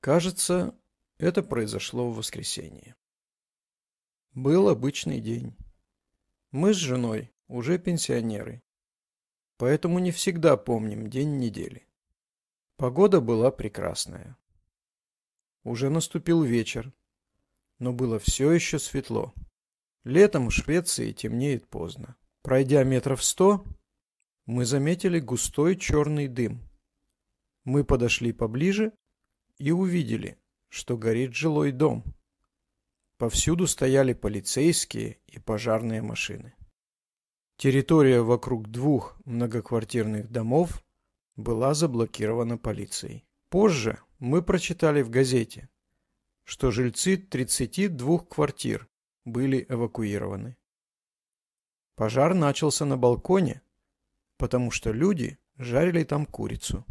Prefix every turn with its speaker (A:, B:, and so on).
A: Кажется, это произошло в воскресенье. Был обычный день. Мы с женой уже пенсионеры, поэтому не всегда помним день недели. Погода была прекрасная. Уже наступил вечер, но было все еще светло. Летом в Швеции темнеет поздно. Пройдя метров сто, мы заметили густой черный дым. Мы подошли поближе и увидели, что горит жилой дом. Повсюду стояли полицейские и пожарные машины. Территория вокруг двух многоквартирных домов была заблокирована полицией. Позже мы прочитали в газете, что жильцы 32 квартир были эвакуированы. Пожар начался на балконе, потому что люди жарили там курицу.